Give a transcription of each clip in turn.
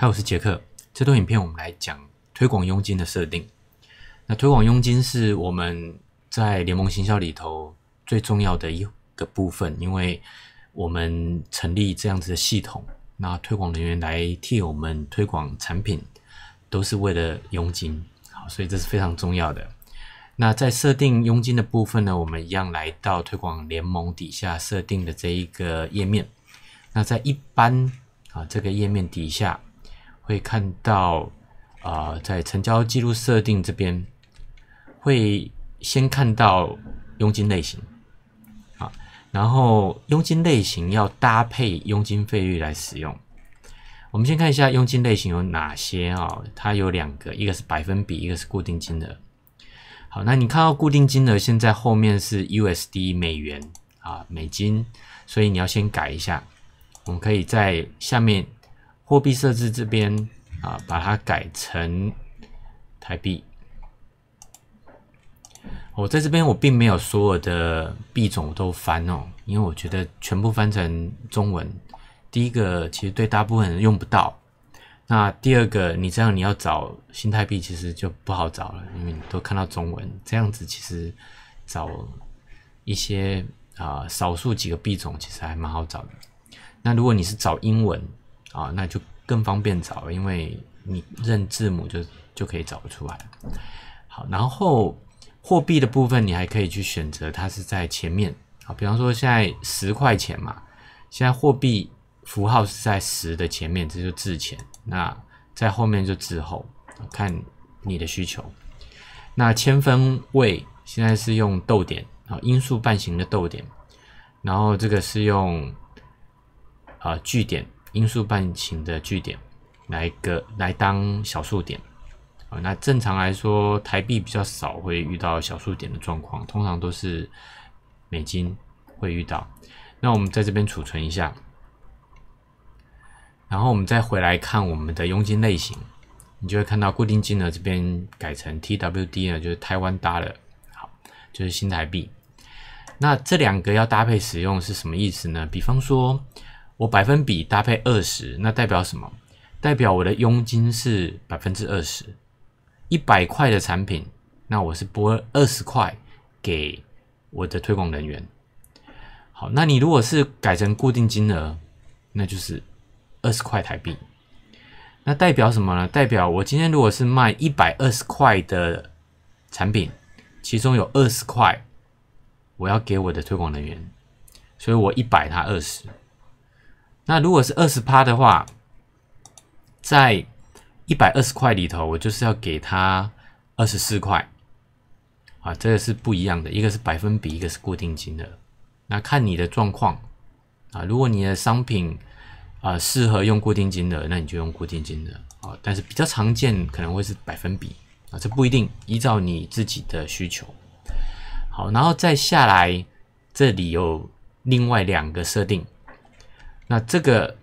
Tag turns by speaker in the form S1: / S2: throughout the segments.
S1: 嗨，我是杰克，这段影片我们来讲推广佣金的设定。那推广佣金是我们在联盟行销里头最重要的一个部分，因为我们成立这样子的系统，那推广人员来替我们推广产品，都是为了佣金。好，所以这是非常重要的。那在设定佣金的部分呢，我们一样来到推广联盟底下设定的这一个页面。那在一般啊这个页面底下。会看到，啊，在成交记录设定这边，会先看到佣金类型，啊，然后佣金类型要搭配佣金费率来使用。我们先看一下佣金类型有哪些啊？它有两个，一个是百分比，一个是固定金额。好，那你看到固定金额现在后面是 USD 美元啊，美金，所以你要先改一下。我们可以在下面。货币设置这边啊，把它改成台币。我在这边我并没有所有的币种都翻哦，因为我觉得全部翻成中文，第一个其实对大部分人用不到。那第二个，你这样你要找新台币，其实就不好找了，因为你都看到中文。这样子其实找一些啊少数几个币种，其实还蛮好找的。那如果你是找英文，啊，那就更方便找，因为你认字母就就可以找得出来。好，然后货币的部分，你还可以去选择它是在前面啊，比方说现在十块钱嘛，现在货币符号是在十的前面，这就字前；那在后面就字后，看你的需求。那千分位现在是用逗点啊，音数半形的逗点，然后这个是用啊句点。因数半勤的据点来个来当小数点啊，那正常来说台币比较少会遇到小数点的状况，通常都是美金会遇到。那我们在这边储存一下，然后我们再回来看我们的佣金类型，你就会看到固定金额这边改成 TWD 呢，就是台湾搭了，好，就是新台币。那这两个要搭配使用是什么意思呢？比方说。我百分比搭配二十，那代表什么？代表我的佣金是百分之二十，一百块的产品，那我是拨二十块给我的推广人员。好，那你如果是改成固定金额，那就是二十块台币。那代表什么呢？代表我今天如果是卖一百二十块的产品，其中有二十块我要给我的推广人员，所以我一百他二十。那如果是二十趴的话，在一百二十块里头，我就是要给他二十四块啊，这个是不一样的，一个是百分比，一个是固定金额。那看你的状况啊，如果你的商品啊适合用固定金额，那你就用固定金额啊。但是比较常见可能会是百分比啊，这不一定，依照你自己的需求。好，然后再下来，这里有另外两个设定。那这个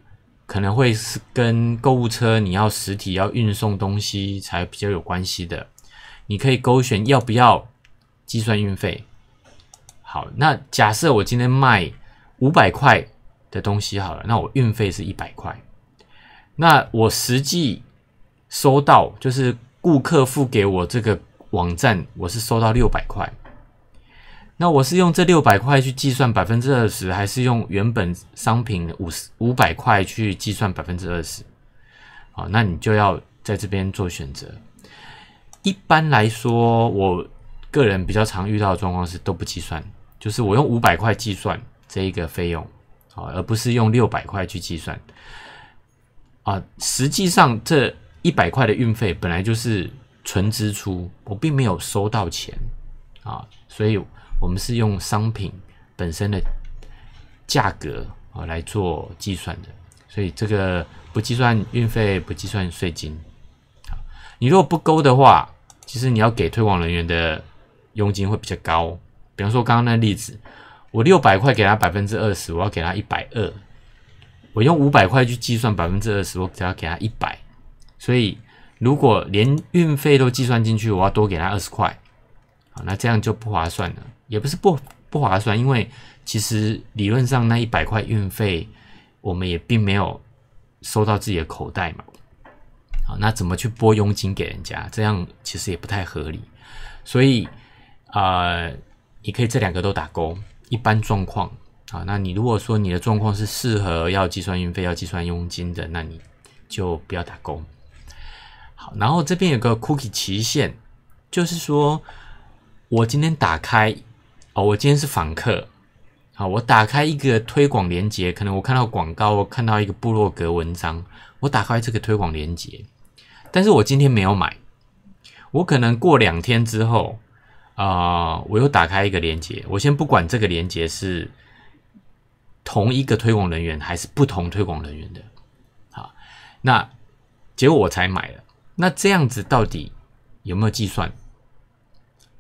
S1: 可能会是跟购物车，你要实体要运送东西才比较有关系的。你可以勾选要不要计算运费。好，那假设我今天卖五百块的东西，好了，那我运费是一百块，那我实际收到就是顾客付给我这个网站，我是收到六百块。那我是用这六百块去计算百分之二十，还是用原本商品五十五百块去计算百分之二十？好，那你就要在这边做选择。一般来说，我个人比较常遇到的状况是都不计算，就是我用五百块计算这一个费用，好，而不是用六百块去计算。啊，实际上这一百块的运费本来就是纯支出，我并没有收到钱啊，所以。我们是用商品本身的价格啊来做计算的，所以这个不计算运费，不计算税金。你如果不勾的话，其实你要给推广人员的佣金会比较高。比方说刚刚那例子，我六百块给他百分之二十，我要给他一百二。我用五百块去计算百分之二十，我只要给他一百。所以如果连运费都计算进去，我要多给他二十块。那这样就不划算了，也不是不不划算，因为其实理论上那一百块运费，我们也并没有收到自己的口袋嘛。好，那怎么去拨佣金给人家？这样其实也不太合理。所以，呃，你可以这两个都打勾。一般状况，啊，那你如果说你的状况是适合要计算运费、要计算佣金的，那你就不要打勾。好，然后这边有个 cookie 期限，就是说。我今天打开，哦，我今天是访客，好，我打开一个推广链接，可能我看到广告，我看到一个部落格文章，我打开这个推广链接，但是我今天没有买，我可能过两天之后，啊，我又打开一个链接，我先不管这个链接是同一个推广人员还是不同推广人员的，好，那结果我才买了，那这样子到底有没有计算？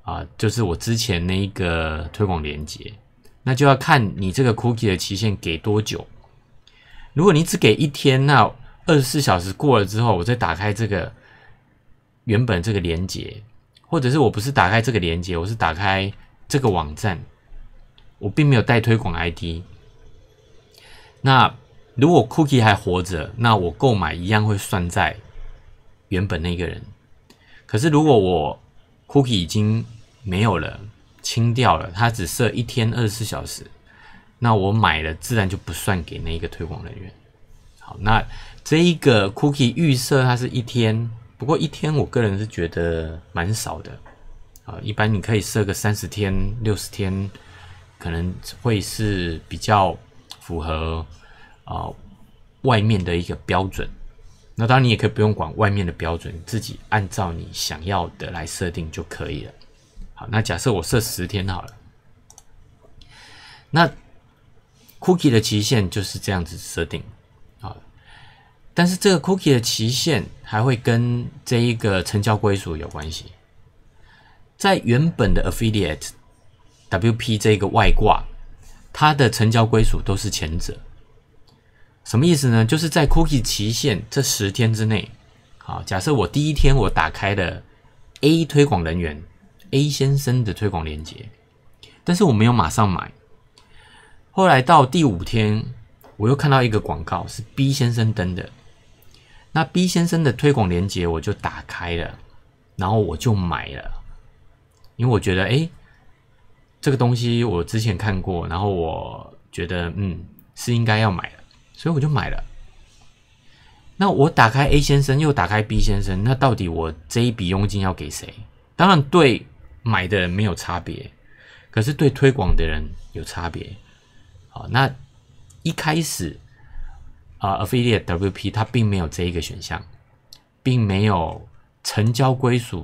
S1: 啊，就是我之前那一个推广链接，那就要看你这个 cookie 的期限给多久。如果你只给一天，那二十四小时过了之后，我再打开这个原本这个链接，或者是我不是打开这个链接，我是打开这个网站，我并没有带推广 ID。那如果 cookie 还活着，那我购买一样会算在原本那个人。可是如果我 cookie 已经没有了，清掉了。它只设一天二十四小时，那我买了自然就不算给那一个推广人员。好，那这一个 cookie 预设它是一天，不过一天我个人是觉得蛮少的。啊，一般你可以设个三十天、六十天，可能会是比较符合啊外面的一个标准。那当然你也可以不用管外面的标准，自己按照你想要的来设定就可以了。好，那假设我设十天好了，那 cookie 的期限就是这样子设定，好了，但是这个 cookie 的期限还会跟这一个成交归属有关系，在原本的 affiliate WP 这个外挂，它的成交归属都是前者，什么意思呢？就是在 cookie 期限这十天之内，好，假设我第一天我打开的 A 推广人员。A 先生的推广链接，但是我没有马上买。后来到第五天，我又看到一个广告是 B 先生登的，那 B 先生的推广链接我就打开了，然后我就买了，因为我觉得，哎，这个东西我之前看过，然后我觉得，嗯，是应该要买的，所以我就买了。那我打开 A 先生，又打开 B 先生，那到底我这一笔佣金要给谁？当然对。买的没有差别，可是对推广的人有差别。好，那一开始啊，Affiliate WP 它并没有这一个选项，并没有成交归属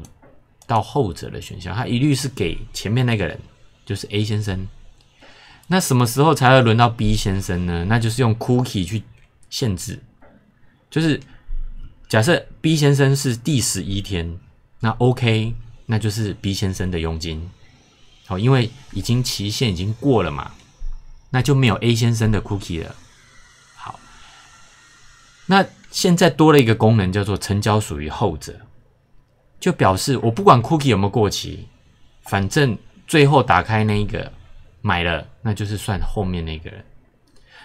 S1: 到后者的选项，它一律是给前面那个人，就是 A 先生。那什么时候才会轮到 B 先生呢？那就是用 Cookie 去限制，就是假设 B 先生是第十一天，那 OK。那就是 B 先生的佣金，好，因为已经期限已经过了嘛，那就没有 A 先生的 cookie 了。好，那现在多了一个功能，叫做成交属于后者，就表示我不管 cookie 有没有过期，反正最后打开那一个买了，那就是算后面那个人。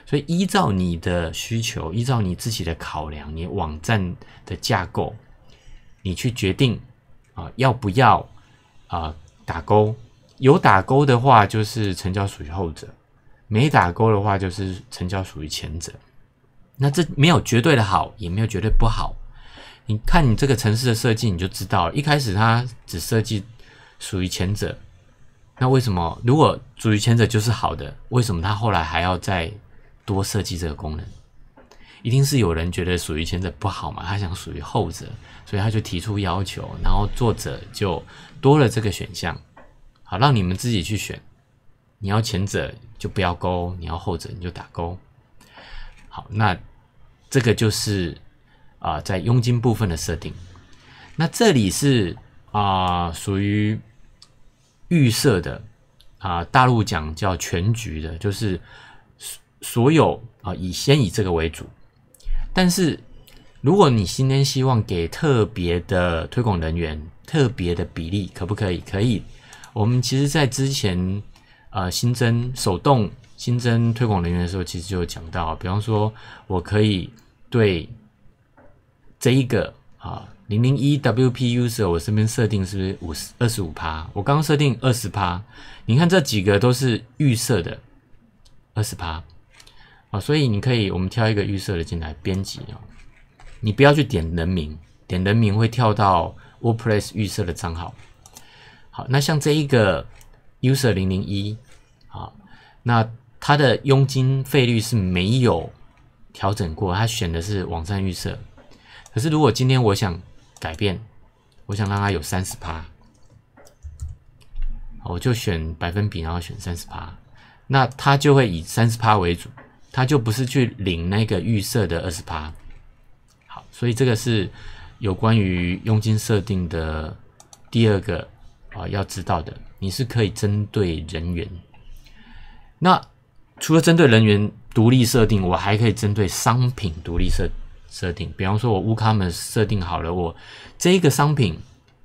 S1: 所以依照你的需求，依照你自己的考量，你网站的架构，你去决定。啊，要不要啊？打勾，有打勾的话就是成交属于后者；没打勾的话就是成交属于前者。那这没有绝对的好，也没有绝对不好。你看你这个城市的设计，你就知道，一开始它只设计属于前者。那为什么如果属于前者就是好的？为什么它后来还要再多设计这个功能？一定是有人觉得属于前者不好嘛？他想属于后者，所以他就提出要求，然后作者就多了这个选项，好让你们自己去选。你要前者就不要勾，你要后者你就打勾。好，那这个就是啊，在佣金部分的设定。那这里是啊，属于预设的啊，大陆讲叫全局的，就是所所有啊，以先以这个为主。但是，如果你今天希望给特别的推广人员特别的比例，可不可以？可以。我们其实在之前，呃，新增手动新增推广人员的时候，其实就有讲到，比方说我可以对这一个啊零零一 wp user 我身边设定是不是五十二十五趴？我刚刚设定二十趴，你看这几个都是预设的二十趴。啊，所以你可以我们挑一个预设的进来编辑哦。你不要去点人名，点人名会跳到 WordPress 预设的账号。好，那像这一个 user 零零一啊，那它的佣金费率是没有调整过，它选的是网站预设。可是如果今天我想改变，我想让它有三十趴，我就选百分比，然后选三十趴，那它就会以三十趴为主。他就不是去领那个预设的二十趴，好，所以这个是有关于佣金设定的第二个啊要知道的，你是可以针对人员。那除了针对人员独立设定，我还可以针对商品独立设设定。比方说，我乌卡们设定好了，我这一个商品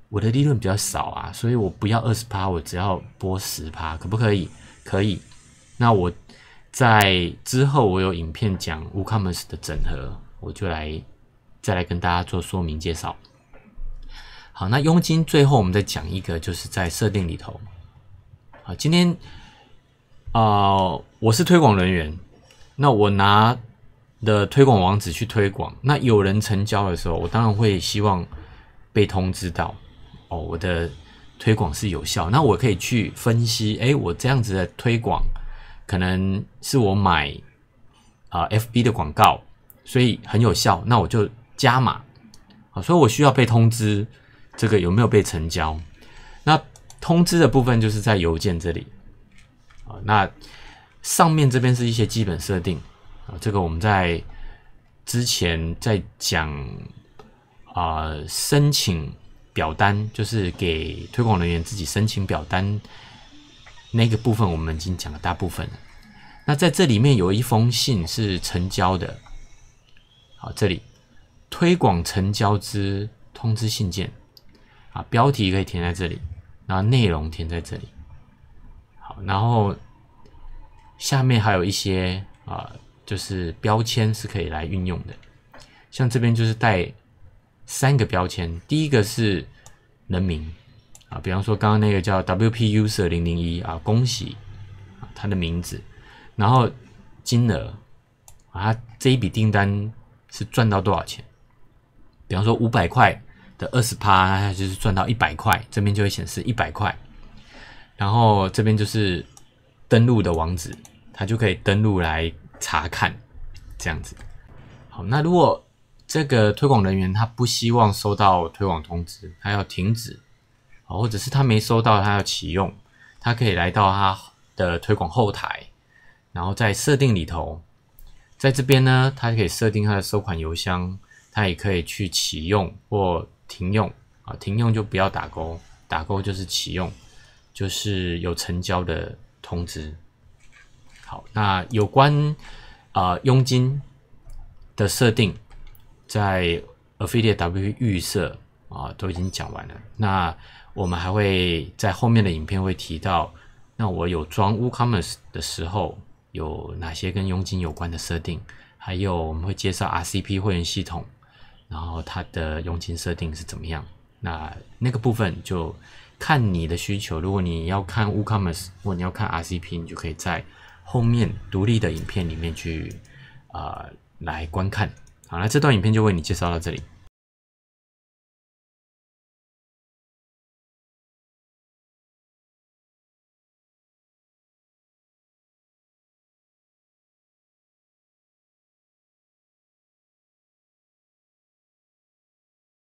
S1: 我的利润比较少啊，所以我不要二十趴，我只要拨十趴，可不可以？可以。那我。在之后，我有影片讲 WooCommerce 的整合，我就来再来跟大家做说明介绍。好，那佣金最后我们再讲一个，就是在设定里头。好，今天啊，我是推广人员，那我拿的推广网址去推广，那有人成交的时候，我当然会希望被通知到哦，我的推广是有效，那我可以去分析，哎，我这样子的推广。可能是我买啊 FB 的广告，所以很有效，那我就加码。啊，所以我需要被通知这个有没有被成交。那通知的部分就是在邮件这里。啊，那上面这边是一些基本设定啊，这个我们在之前在讲啊申请表单，就是给推广人员自己申请表单。那个部分我们已经讲了大部分了。那在这里面有一封信是成交的，好，这里推广成交之通知信件啊，标题可以填在这里，然后内容填在这里。好，然后下面还有一些啊，就是标签是可以来运用的，像这边就是带三个标签，第一个是人名。啊，比方说刚刚那个叫 W P User 零零一啊，恭喜啊，他的名字，然后金额啊，这一笔订单是赚到多少钱？比方说五百块的二十趴，就是赚到一百块，这边就会显示一百块，然后这边就是登录的网址，他就可以登录来查看这样子。好，那如果这个推广人员他不希望收到推广通知，他要停止。或者是他没收到，他要启用，他可以来到他的推广后台，然后在设定里头，在这边呢，他可以设定他的收款邮箱，他也可以去启用或停用啊。停用就不要打勾，打勾就是启用，就是有成交的通知。好，那有关啊佣金的设定，在 Affiliate w 预设啊都已经讲完了，那。我们还会在后面的影片会提到，那我有装 WooCommerce 的时候有哪些跟佣金有关的设定，还有我们会介绍 RCP 会员系统，然后它的佣金设定是怎么样。那那个部分就看你的需求，如果你要看 WooCommerce 或你要看 RCP，你就可以在后面独立的影片里面去啊来观看。好了，这段影片就为你介绍到这里。